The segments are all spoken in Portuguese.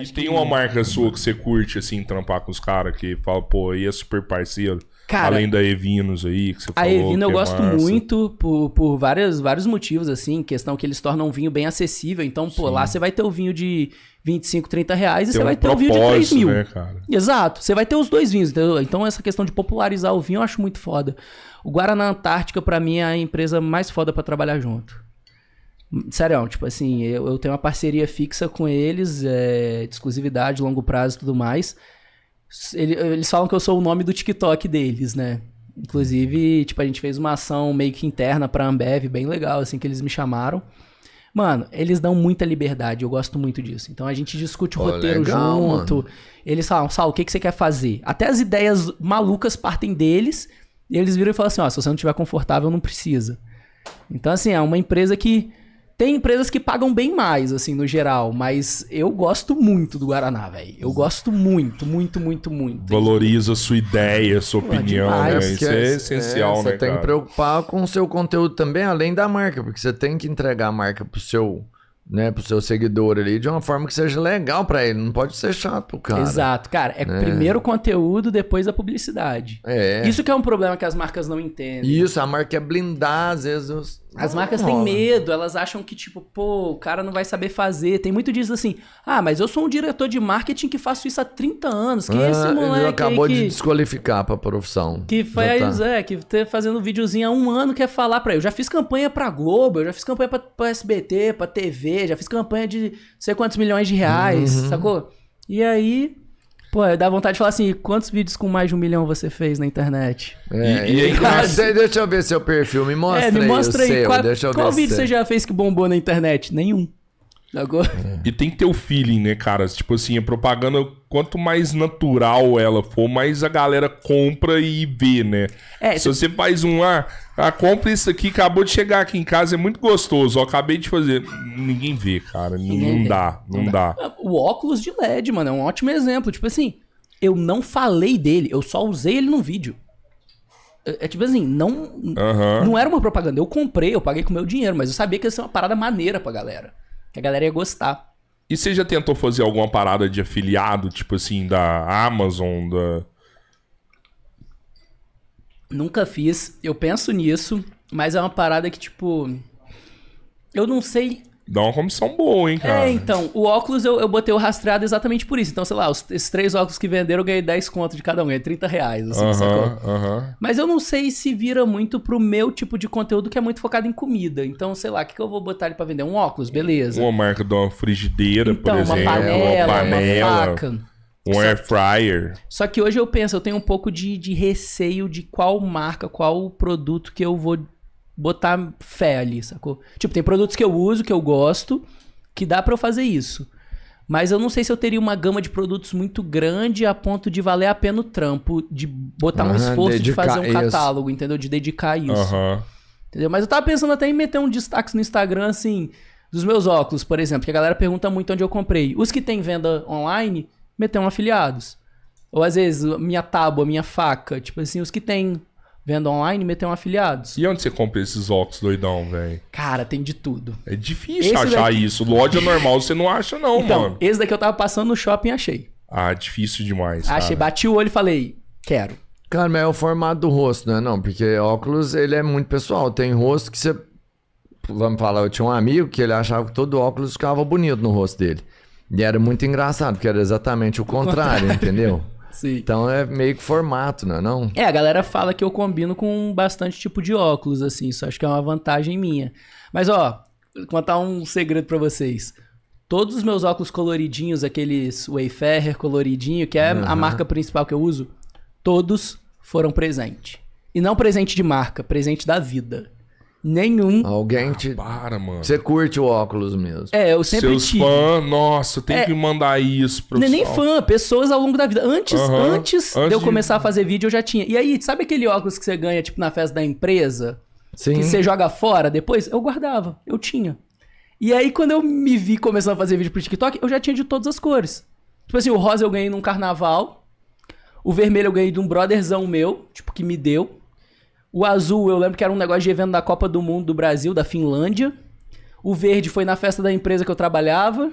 e tem que... uma marca sua que você curte, assim, trampar com os caras que fala, pô, aí é super parceiro. Cara, Além da Evinos aí, que você falou. A Evino eu é gosto massa. muito por, por vários, vários motivos, assim. Questão que eles tornam o vinho bem acessível. Então, pô, Sim. lá você vai ter o vinho de 25, 30 reais e você vai ter o vinho de 3 mil. Né, Exato. Você vai ter os dois vinhos. Entendeu? Então, essa questão de popularizar o vinho eu acho muito foda. O Guaraná Antártica, para mim, é a empresa mais foda para trabalhar junto. Sério, tipo assim, eu, eu tenho uma parceria fixa com eles, é, de exclusividade, longo prazo e tudo mais. Ele, eles falam que eu sou o nome do TikTok deles, né? Inclusive, tipo, a gente fez uma ação meio que interna pra Ambev, bem legal, assim, que eles me chamaram. Mano, eles dão muita liberdade, eu gosto muito disso. Então a gente discute o oh, roteiro legal, junto. Mano. Eles falam, Sal, o que, que você quer fazer? Até as ideias malucas partem deles, e eles viram e falam assim: ó, oh, se você não estiver confortável, não precisa. Então, assim, é uma empresa que tem empresas que pagam bem mais, assim, no geral, mas eu gosto muito do Guaraná, velho. Eu gosto muito, muito, muito, muito. Valoriza sua ideia, sua opinião, é né? Isso é, é essencial, é, né, Você tem que preocupar com o seu conteúdo também, além da marca, porque você tem que entregar a marca pro seu né, pro seu seguidor ali de uma forma que seja legal para ele, não pode ser chato cara. Exato, cara, é, é, primeiro o conteúdo, depois a publicidade. É. Isso que é um problema que as marcas não entendem. Isso, a marca é blindar às vezes as ah, marcas têm medo, elas acham que, tipo, pô, o cara não vai saber fazer. Tem muito disso assim. Ah, mas eu sou um diretor de marketing que faço isso há 30 anos. Quem é ah, esse moleque? Ele acabou aí que, de desqualificar pra profissão. Que faz, tá. é, que tá fazendo videozinho há um ano quer falar pra eu. Já fiz campanha pra Globo, eu já fiz campanha pra, pra SBT, pra TV, já fiz campanha de não sei quantos milhões de reais, uhum. sacou? E aí Pô, dá vontade de falar assim, quantos vídeos com mais de um milhão você fez na internet? É, e, e, e, deixa eu ver seu perfil, me mostra aí. É, me mostra aí, aí seu, qual vídeo você já fez que bombou na internet? Nenhum. Agora... E tem que ter o feeling, né, cara? Tipo assim, a propaganda, quanto mais natural ela for, mais a galera compra e vê, né? É, Se você faz um, ah, ah, compra isso aqui, acabou de chegar aqui em casa, é muito gostoso, ó, acabei de fazer. Ninguém vê, cara, ninguém não, vê. Dá, não, não dá, não dá. O óculos de LED, mano, é um ótimo exemplo. Tipo assim, eu não falei dele, eu só usei ele num vídeo. É, é tipo assim, não, uhum. não era uma propaganda. Eu comprei, eu paguei com meu dinheiro, mas eu sabia que ia ser uma parada maneira pra galera. A galera ia gostar. E você já tentou fazer alguma parada de afiliado, tipo assim, da Amazon, da. Nunca fiz. Eu penso nisso, mas é uma parada que, tipo. Eu não sei Dá uma comissão boa, hein, é, cara? É, então, o óculos eu, eu botei o rastreado exatamente por isso. Então, sei lá, os, esses três óculos que venderam eu ganhei 10 conto de cada um, ganhei 30 reais, assim, sacou? Aham. Mas eu não sei se vira muito pro meu tipo de conteúdo que é muito focado em comida. Então, sei lá, o que, que eu vou botar ali pra vender? Um óculos, beleza. Uma marca de uma frigideira, então, por exemplo. Uma panela, uma panela. Uma faca. Um air fryer. Só que hoje eu penso, eu tenho um pouco de, de receio de qual marca, qual produto que eu vou botar fé ali, sacou? Tipo, tem produtos que eu uso, que eu gosto, que dá para eu fazer isso. Mas eu não sei se eu teria uma gama de produtos muito grande a ponto de valer a pena o trampo, de botar uhum, um ah, esforço de fazer um catálogo, isso. entendeu? De dedicar isso. Uhum. Entendeu? Mas eu tava pensando até em meter um destaque no Instagram, assim, dos meus óculos, por exemplo, que a galera pergunta muito onde eu comprei. Os que tem venda online, meter um afiliados. Ou às vezes, minha tábua, minha faca, tipo assim, os que tem venda online, meter um afiliados. E onde você compra esses óculos doidão, velho? Cara, tem de tudo. É difícil esse achar daqui... isso. Loja normal você não acha, não, então, mano. Esse daqui eu tava passando no shopping e achei. Ah, difícil demais. Achei, cara. bati o olho e falei, quero. Cara, mas é o formato do rosto, né? Não, porque óculos ele é muito pessoal. Tem rosto que você. Vamos falar, eu tinha um amigo que ele achava que todo óculos ficava bonito no rosto dele. E era muito engraçado, porque era exatamente o contrário. O contrário. entendeu? Sim. Então é meio que formato, não é não? É, a galera fala que eu combino com bastante tipo de óculos, assim. Isso acho que é uma vantagem minha. Mas, ó, vou contar um segredo para vocês. Todos os meus óculos coloridinhos, aqueles Wayfarer coloridinho, que é uhum. a marca principal que eu uso, todos foram presente. E não presente de marca, presente da vida. Nenhum. Alguém te. Ah, para, mano. Você curte o óculos mesmo. É, eu sempre Seus tive. fã, nossa, tem é... que mandar isso pro é Nem fã, pessoas ao longo da vida. Antes, antes, antes, de eu começar de... a fazer vídeo, eu já tinha. E aí, sabe aquele óculos que você ganha, tipo, na festa da empresa? Sim. Que você joga fora depois? Eu guardava, eu tinha. E aí, quando eu me vi começando a fazer vídeo pro TikTok, eu já tinha de todas as cores. Tipo assim, o rosa eu ganhei num carnaval. O vermelho eu ganhei de um brotherzão meu, tipo, que me deu. O azul, eu lembro que era um negócio de evento da Copa do Mundo do Brasil, da Finlândia. O verde foi na festa da empresa que eu trabalhava.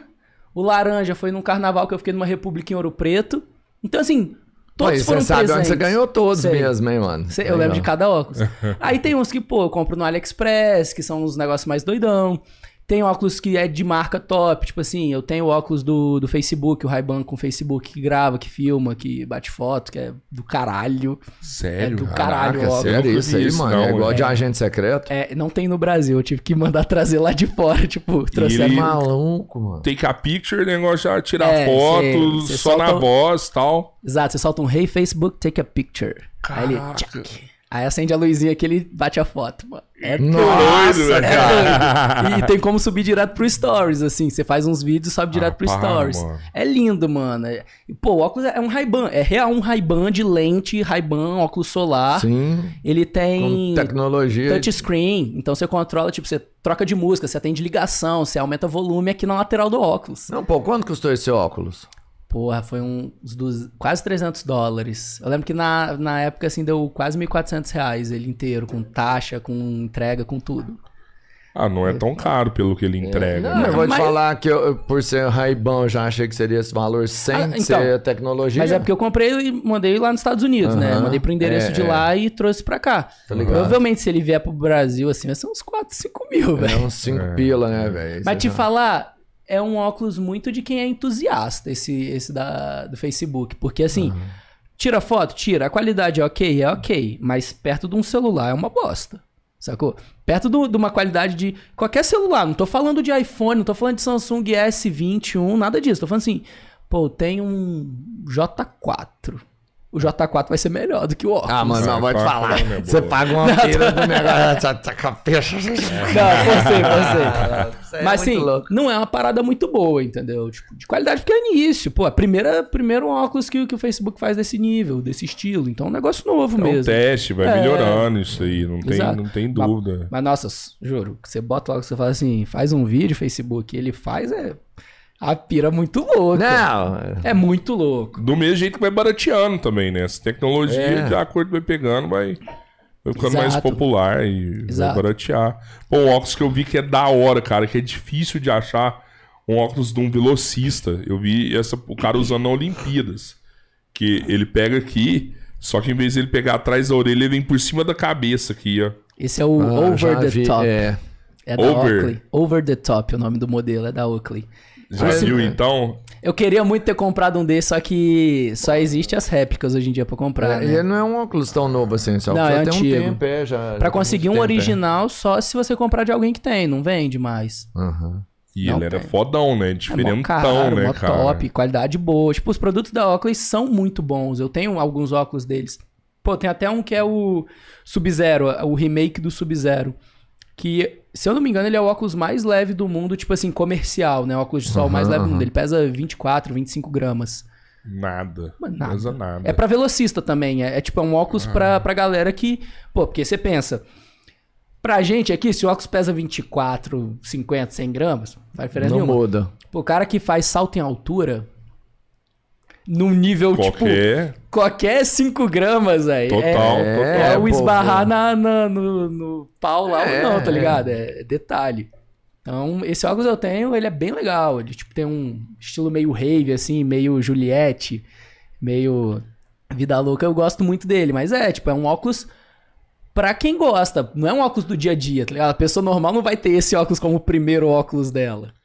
O laranja foi num carnaval que eu fiquei numa república em Ouro Preto. Então, assim, todos Pô, foram você sabe presentes. onde você ganhou todos Sei. mesmo, hein, mano? Sei, tá eu lembro de cada óculos. Aí tem uns que, pô, eu compro no AliExpress, que são uns negócios mais doidão. Tem óculos que é de marca top, tipo assim, eu tenho óculos do, do Facebook, o Ray-Ban com Facebook que grava, que filma, que bate foto, que é do caralho. Sério? É do caralho Caraca, óculos. Sério isso aí, mano? Não, é igual é, de agente secreto? É, não tem no Brasil, eu tive que mandar trazer lá de fora, tipo, trazer ele... maluco, mano. Tem que a picture, negócio já tirar é, foto, cê, cê só na voz, tal. Exato, você solta um Hey Facebook, take a picture. Caraca. Aí ele, check. Aí acende a luzinha que ele bate a foto, mano. É doido, é doido, cara. e tem como subir direto pro Stories, assim. Você faz uns vídeos e sobe direto ah, pro pá, Stories. Mano. É lindo, mano. Pô, o óculos é um Ray-Ban. É real um Ray-Ban de lente, Ray-Ban, óculos solar. Sim. Ele tem... Com tecnologia. Touchscreen. Então você controla, tipo, você troca de música, você atende ligação, você aumenta volume aqui na lateral do óculos. Não, pô, quanto custou esse óculos? Porra, foi uns dois, quase 300 dólares. Eu lembro que na, na época, assim, deu quase 1.400 reais ele inteiro, com taxa, com entrega, com tudo. Ah, não é tão caro pelo que ele é. entrega. Não, né? eu vou te mas... falar que eu, por ser raibão, já achei que seria esse valor sem ah, então, ser tecnologia. Mas é porque eu comprei e mandei lá nos Estados Unidos, né? mandei pro endereço é, de é. lá e trouxe pra cá. Tá Provavelmente se ele vier pro Brasil assim, vai ser uns 4, 5 mil, é velho. É uns 5 é. pila, né, velho? Mas te falar, é um óculos muito de quem é entusiasta, esse, esse da, do Facebook. Porque assim, uhum. tira foto, tira, a qualidade é ok, é ok, mas perto de um celular é uma bosta. Sacou? Perto do, de uma qualidade de qualquer celular, não tô falando de iPhone, não tô falando de Samsung S21, nada disso. Tô falando assim, pô, tem um J4 o J4 vai ser melhor do que o óculos. Ah, mano, não, vou te falar. você paga uma pira do negócio, tá com a pecha. Não, Mas é assim, não é uma parada muito boa, entendeu? Tipo, de qualidade, porque é início. Pô, é primeira, primeiro óculos que, que o Facebook faz desse nível, desse estilo. Então é um negócio novo mesmo. É um teste, vai é... melhorando isso aí, não tem, não tem dúvida. Mas, mas nossa, juro, você bota logo, você fala assim, faz um vídeo, Facebook, ele faz, é... A pira é muito louca. Não. É muito louco. Do mesmo jeito que vai barateando também, né? Essa tecnologia, é. de acordo vai pegando, vai, vai ficando Exato. mais popular e Exato. vai baratear. Pô, um óculos que eu vi que é da hora, cara, que é difícil de achar um óculos de um velocista. Eu vi essa, o cara usando na Olimpíadas. Que ele pega aqui, só que em vez de ele pegar atrás da orelha, ele vem por cima da cabeça aqui, ó. Esse é o ah, Over the vi, Top. É, é da over. Oakley. Over the Top, é o nome do modelo, é da Oakley. Já Esse... viu então? Eu queria muito ter comprado um desse, só que só existe as réplicas hoje em dia para comprar. É, né? não é um óculos tão novo assim, só não, é tem antigo. É, um tempo, é, já. Para conseguir um original, só se você comprar de alguém que tem, não vende mais. Uhum. E não ele tem. era fodão, né? É Diferentão, é caro, né, cara? top, qualidade boa. Tipo, os produtos da óculos são muito bons. Eu tenho alguns óculos deles. Pô, tem até um que é o Sub-Zero, o remake do Sub-Zero que, se eu não me engano, ele é o óculos mais leve do mundo, tipo assim, comercial, né? O óculos de sol uhum, mais leve do mundo. Ele pesa 24, 25 gramas. Nada. Mas nada. Pesa nada. É pra velocista também. É, é tipo, é um óculos uhum. pra, pra galera que. Pô, porque você pensa. Pra gente aqui, se o óculos pesa 24, 50, 100 gramas, não faz diferença não nenhuma. Muda. Pô, o cara que faz salto em altura, num nível qualquer... tipo. Qualquer 5 gramas, aí. Total, é, total. É o é, esbarrar pô, na, na, no, no pau lá é, ou não, tá ligado? É, é detalhe. Então, esse óculos eu tenho, ele é bem legal. Ele tipo, tem um estilo meio rave, assim, meio Juliette, meio vida louca. Eu gosto muito dele, mas é, tipo, é um óculos pra quem gosta. Não é um óculos do dia a dia, tá ligado? A pessoa normal não vai ter esse óculos como o primeiro óculos dela.